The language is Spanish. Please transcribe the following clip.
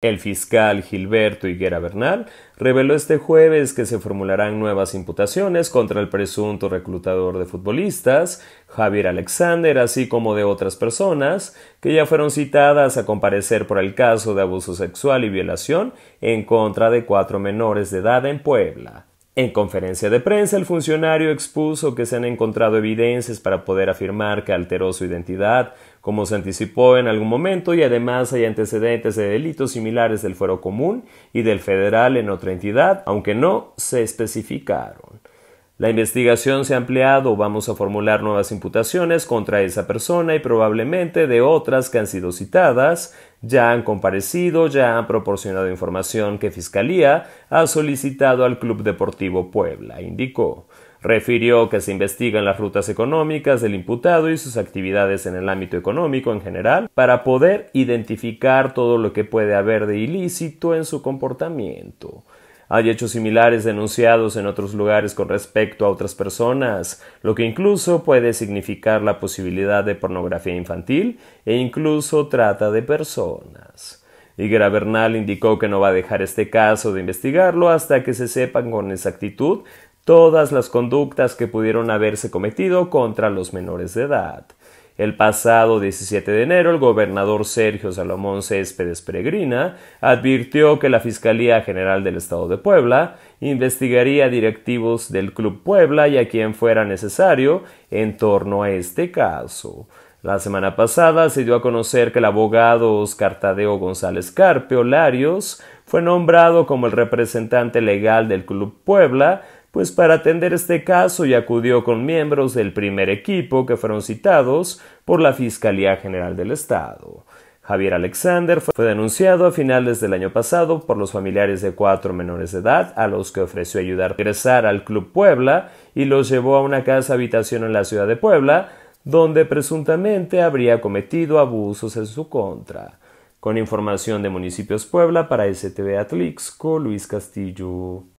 El fiscal Gilberto Higuera Bernal reveló este jueves que se formularán nuevas imputaciones contra el presunto reclutador de futbolistas, Javier Alexander, así como de otras personas que ya fueron citadas a comparecer por el caso de abuso sexual y violación en contra de cuatro menores de edad en Puebla. En conferencia de prensa, el funcionario expuso que se han encontrado evidencias para poder afirmar que alteró su identidad, como se anticipó en algún momento, y además hay antecedentes de delitos similares del fuero común y del federal en otra entidad, aunque no se especificaron. La investigación se ha ampliado, vamos a formular nuevas imputaciones contra esa persona y probablemente de otras que han sido citadas, ya han comparecido, ya han proporcionado información que Fiscalía ha solicitado al Club Deportivo Puebla, indicó. Refirió que se investigan las rutas económicas del imputado y sus actividades en el ámbito económico en general para poder identificar todo lo que puede haber de ilícito en su comportamiento. Hay hechos similares denunciados en otros lugares con respecto a otras personas, lo que incluso puede significar la posibilidad de pornografía infantil e incluso trata de personas. Y Bernal indicó que no va a dejar este caso de investigarlo hasta que se sepan con exactitud todas las conductas que pudieron haberse cometido contra los menores de edad. El pasado 17 de enero, el gobernador Sergio Salomón Céspedes Peregrina advirtió que la Fiscalía General del Estado de Puebla investigaría directivos del Club Puebla y a quien fuera necesario en torno a este caso. La semana pasada se dio a conocer que el abogado Oscar Tadeo González Carpe Olarios fue nombrado como el representante legal del Club Puebla pues para atender este caso y acudió con miembros del primer equipo que fueron citados por la Fiscalía General del Estado. Javier Alexander fue denunciado a finales del año pasado por los familiares de cuatro menores de edad a los que ofreció ayudar a regresar al Club Puebla y los llevó a una casa habitación en la ciudad de Puebla, donde presuntamente habría cometido abusos en su contra. Con información de Municipios Puebla para STV Atlixco, Luis Castillo.